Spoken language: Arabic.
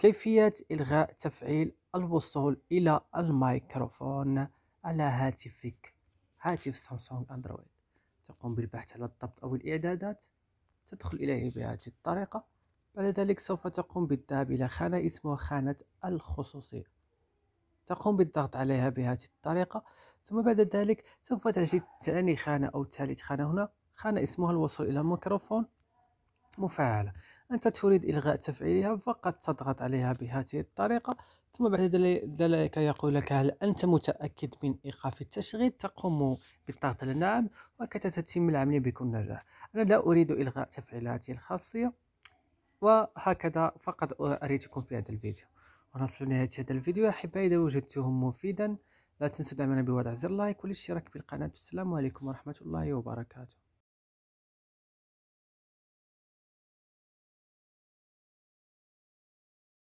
كيفية إلغاء تفعيل الوصول إلى الميكروفون على هاتفك هاتف سامسونج أندرويد تقوم بالبحث على الضبط أو الإعدادات تدخل إليه بهذه الطريقة بعد ذلك سوف تقوم بالذهاب إلى خانة اسمها خانة الخصوصية تقوم بالضغط عليها بهذه الطريقة ثم بعد ذلك سوف تجد ثاني خانة أو ثالث خانة هنا خانة اسمها الوصول إلى الميكروفون مفعلة أنت تريد إلغاء تفعيلها فقط تضغط عليها بهذه الطريقة ثم بعد ذلك يقول لك هل أنت متأكد من إيقاف التشغيل تقوم بالضغط على نعم وهكذا تتم العملية بكل نجاح أنا لا أريد إلغاء تفعيل هذه الخاصية وهكذا فقط أريدكم في هذا الفيديو ونصل لنهاية هذا الفيديو أحبائي إذا وجدته مفيدا لا تنسوا دعمنا بوضع زر لايك والاشتراك بالقناة والسلام عليكم ورحمة الله وبركاته